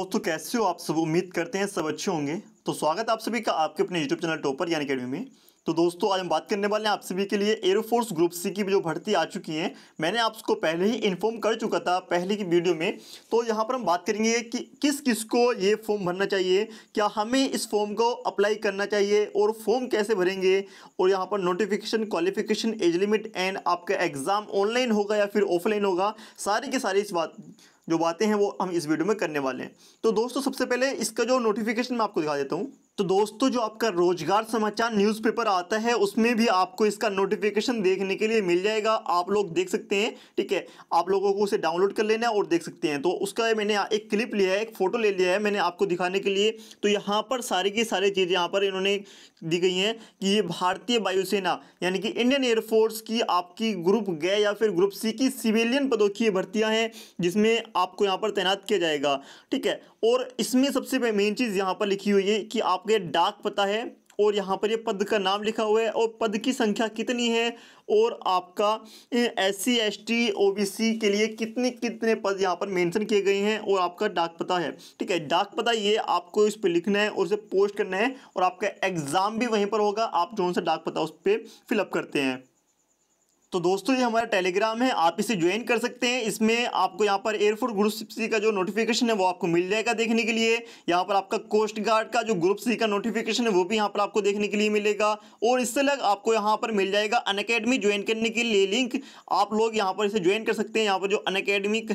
दोस्तों कैसे हो आप सब उम्मीद करते हैं सब अच्छे होंगे तो स्वागत आप सभी का आपके अपने यूट्यूब चैनल टॉपर यानी अकेडमी में तो दोस्तों आज हम बात करने वाले हैं आप सभी के लिए एयरफोर्स ग्रुप सी की जो भर्ती आ चुकी है मैंने आपको पहले ही इन्फॉर्म कर चुका था पहले की वीडियो में तो यहाँ पर हम बात करेंगे कि किस किस को ये फॉर्म भरना चाहिए क्या हमें इस फॉर्म को अप्लाई करना चाहिए और फॉर्म कैसे भरेंगे और यहाँ पर notification qualification age limit and आपका एग्ज़ाम ऑनलाइन होगा या फिर ऑफलाइन होगा सारी की सारी इस बात जो बातें हैं वो हम इस वीडियो में करने वाले हैं तो दोस्तों सबसे पहले इसका जो नोटिफिकेशन मैं आपको दिखा देता हूँ तो दोस्तों जो आपका रोजगार समाचार न्यूज़पेपर आता है उसमें भी आपको इसका नोटिफिकेशन देखने के लिए मिल जाएगा आप लोग देख सकते हैं ठीक है आप लोगों को उसे डाउनलोड कर लेना है और देख सकते हैं तो उसका मैंने एक क्लिप लिया है एक फ़ोटो ले लिया है मैंने आपको दिखाने के लिए तो यहाँ पर सारी की सारी चीज़ें यहाँ पर इन्होंने दी गई हैं कि ये भारतीय वायुसेना यानी कि इंडियन एयरफोर्स की आपकी ग्रुप गए या फिर ग्रुप सी की सिविलियन पदों की भर्तियाँ हैं जिसमें आपको यहाँ पर तैनात किया जाएगा ठीक है और इसमें सबसे मेन चीज़ यहाँ पर लिखी हुई है कि आप आपको ये डाक पता है और यहाँ पर ये पद का नाम लिखा हुआ है और पद की संख्या कितनी है और आपका S C S T O B C के लिए कितने कितने पद यहाँ पर मेंशन किए गए हैं और आपका डाक पता है ठीक है डाक पता ये आपको इस पर लिखना है और उसे पोस्ट करना है और आपका एग्ज़ाम भी वहीं पर होगा आप जो सा डाक पता उस पर फिलअप करते हैं तो दोस्तों ये हमारा टेलीग्राम है आप इसे ज्वाइन कर सकते हैं इसमें आपको यहाँ पर एयरफोर्स ग्रुप सी का जो नोटिफिकेशन है वो आपको मिल जाएगा देखने के लिए यहाँ पर आपका कोस्ट गार्ड का जो ग्रुप सी का नोटिफिकेशन है वो भी यहाँ पर आपको देखने के लिए मिलेगा और इससे अलग आपको यहाँ पर मिल जाएगा अन अकेडमी ज्वाइन करने के लिए लिंक आप लोग यहाँ पर इसे ज्वाइन कर सकते हैं यहाँ पर जो अन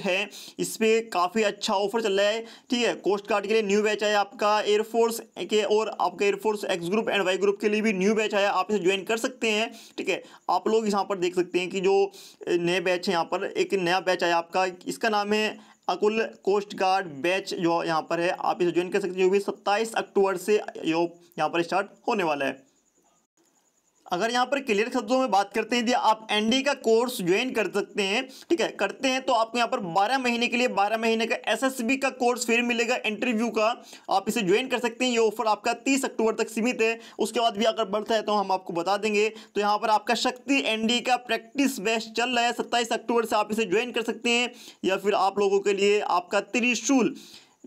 है इस पर काफ़ी अच्छा ऑफर चल रहा है ठीक है कोस्ट गार्ड के लिए न्यू बैच आया आपका एयरफोर्स के और आपका air force X group and Y group के लिए भी न्यू बैच आया आप इसे ज्वाइन कर सकते हैं ठीक है आप लोग यहाँ पर देख सकते सकते हैं कि जो नए बैच है यहाँ पर एक नया बैच आया आपका इसका नाम है अकुल कोस्ट गार्ड बैच जो यहाँ पर है आप इसे ज्वाइन कर सकते हैं जो भी 27 अक्टूबर से यहाँ पर स्टार्ट होने वाला है अगर यहाँ पर क्लियर शब्दों में बात करते हैं यदि आप एनडी का कोर्स ज्वाइन कर सकते हैं ठीक है करते हैं तो आपको यहाँ पर 12 महीने के लिए 12 महीने का एसएसबी का कोर्स फिर मिलेगा इंटरव्यू का आप इसे ज्वाइन कर सकते हैं ये ऑफर आपका 30 अक्टूबर तक सीमित है उसके बाद भी अगर बढ़ता है तो हम आपको बता देंगे तो यहाँ पर आपका शक्ति एन का प्रैक्टिस बेस्ट चल रहा है सत्ताईस अक्टूबर से आप इसे ज्वाइन कर सकते हैं या फिर आप लोगों के लिए आपका त्रिशूल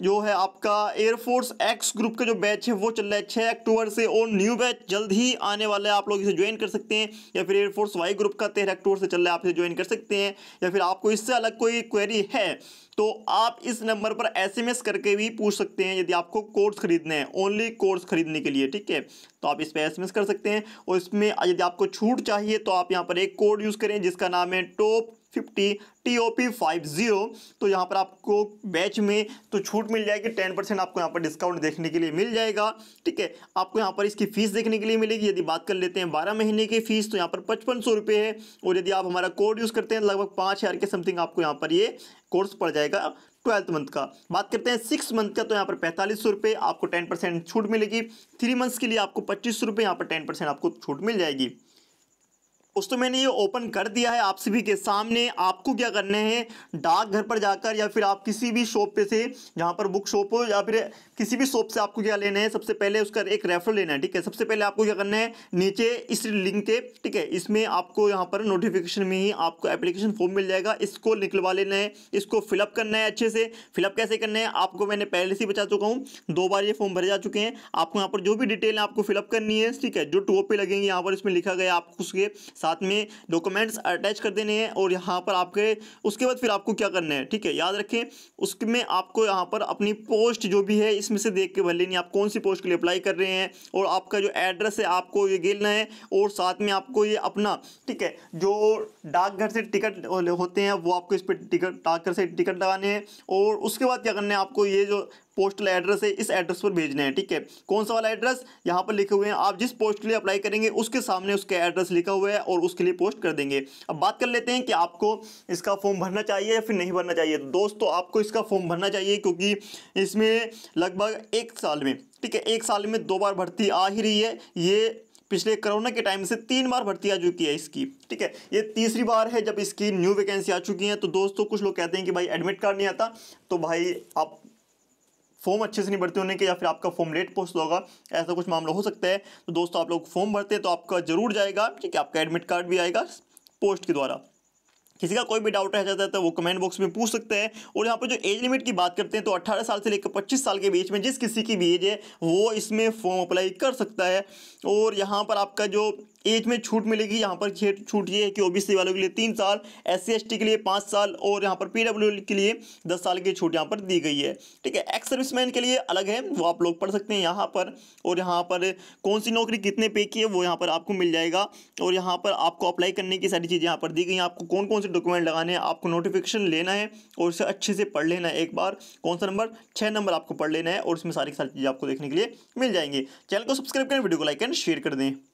जो है आपका एयरफोर्स एक्स ग्रुप का जो बैच है वो चल रहा है छः अक्टूबर से और न्यू बैच जल्द ही आने वाला है आप लोग इसे ज्वाइन कर सकते हैं या फिर एयरफोर्स वाई ग्रुप का तेरह अक्टूबर से चल रहा है आप इसे ज्वाइन कर सकते हैं या फिर आपको इससे अलग कोई क्वेरी है तो आप इस नंबर पर एसएमएस करके भी पूछ सकते हैं यदि आपको कोर्स खरीदना है ओनली कोर्स खरीदने के लिए ठीक है तो आप इस पर एस कर सकते हैं और इसमें यदि आपको छूट चाहिए तो आप यहाँ पर एक कोड यूज़ करें जिसका नाम है top fifty T O P five zero तो यहाँ पर आपको बैच में तो छूट मिल जाएगी टेन परसेंट आपको यहाँ पर डिस्काउंट देखने के लिए मिल जाएगा ठीक है आपको यहाँ पर इसकी फ़ीस देखने के लिए मिलेगी यदि बात कर लेते हैं बारह महीने की फ़ीस तो यहाँ पर पचपन सौ रुपये है और यदि आप हमारा कोड यूज़ करते हैं लगभग पाँच हज़ार के समथिंग आपको यहाँ पर ये कोर्स पड़ जाएगा ट्वेल्थ मंथ का बात करते हैं सिक्स मंथ का तो यहाँ पर पैंतालीस सौ रुपये आपको टेन परसेंट छूट मिलेगी थ्री मंथ्स के लिए आपको पच्चीस सौ रुपये यहाँ पर टेन परसेंट आपको छूट मिल जाएगी दोस्तों मैंने ये ओपन कर दिया है आप सभी के सामने आपको क्या करना है डाक घर पर जाकर या फिर आप किसी भी शॉप पे से जहाँ पर बुक शॉप हो या फिर किसी भी शॉप से आपको क्या लेना है सबसे पहले उसका एक रेफर लेना है ठीक है सबसे पहले आपको क्या करना है नीचे इस लिंक के ठीक है इसमें आपको यहाँ पर नोटिफिकेशन में ही आपको एप्लीकेशन फॉर्म मिल जाएगा इसको निकलवा लेना है इसको फिलअप करना है अच्छे से फिलअप कैसे करना है आपको मैंने पहले से बचा चुका हूँ दो बार ये फॉर्म भरे जा चुके हैं आपको यहाँ पर जो भी डिटेल है आपको फिलअप करनी है ठीक है जो टोपे लगेंगे यहाँ पर इसमें लिखा गया आपको उसके साथ में डॉक्यूमेंट्स अटैच कर देने हैं और यहाँ पर आपके उसके बाद फिर आपको क्या करना है ठीक है याद रखें उसमें आपको यहाँ पर अपनी पोस्ट जो भी है इसमें से देख के भर लेनी आप कौन सी पोस्ट के लिए अप्लाई कर रहे हैं और आपका जो एड्रेस है आपको ये गिरना है और साथ में आपको ये अपना ठीक है जो डाकघर से टिकट होते हैं वो आपको इस पर टिकट डाकघर से टिकट लगाने हैं और उसके बाद क्या करना है आपको ये जो पोस्टल एड्रेस है इस एड्रेस पर भेजना है ठीक है कौन सा वाला एड्रेस यहाँ पर लिखे हुए हैं आप जिस पोस्ट के लिए अप्लाई करेंगे उसके सामने उसका एड्रेस लिखा हुआ है और उसके लिए पोस्ट कर देंगे अब बात कर लेते हैं कि आपको इसका फॉर्म भरना चाहिए या फिर नहीं भरना चाहिए तो दोस्तों आपको इसका फॉर्म भरना चाहिए क्योंकि इसमें लगभग एक साल में ठीक है एक साल में दो बार भर्ती आ ही रही है ये पिछले कोरोना के टाइम से तीन बार भर्ती आ चुकी है इसकी ठीक है ये तीसरी बार है जब इसकी न्यू वैकेंसी आ चुकी है तो दोस्तों कुछ लोग कहते हैं कि भाई एडमिट कार्ड नहीं आता तो भाई आप फॉर्म अच्छे से नहीं भरते होने के या फिर आपका फॉर्म लेट पोस्ट होगा ऐसा कुछ मामला हो सकता है तो दोस्तों आप लोग फॉर्म भरते हैं तो आपका जरूर जाएगा ठीक है आपका एडमिट कार्ड भी आएगा पोस्ट के द्वारा किसी का कोई भी डाउट रह जाता है तो वो कमेंट बॉक्स में पूछ सकते हैं और यहाँ पर जो एज लिमिट की बात करते हैं तो अट्ठारह साल से लेकर पच्चीस साल के बीच में जिस किसी की भी एज है वो इसमें फॉर्म अप्लाई कर सकता है और यहाँ पर आपका जो एज में छूट मिलेगी यहाँ पर छूट ये है कि ओबीसी वालों के लिए तीन साल एस सी के लिए पाँच साल और यहाँ पर पीडब्ल्यू के लिए दस साल की छूट यहाँ पर दी गई है ठीक है एक्स सर्विसमैन के लिए अलग है वो आप लोग पढ़ सकते हैं यहाँ पर और यहाँ पर कौन सी नौकरी कितने पे की है वो यहाँ पर आपको मिल जाएगा और यहाँ पर आपको अप्लाई करने की सारी चीज़ें यहाँ पर दी गई हैं आपको कौन कौन सी डॉक्यूमेंट लगाने हैं आपको नोटिफिकेशन लेना है और उसे अच्छे से पढ़ लेना है एक बार कौन सा नंबर छः नंबर आपको पढ़ लेना है और उसमें सारी सारी चीज़ें आपको देखने के लिए मिल जाएंगे चैनल को सब्सक्राइब करें वीडियो को लाइक एंड शेयर कर दें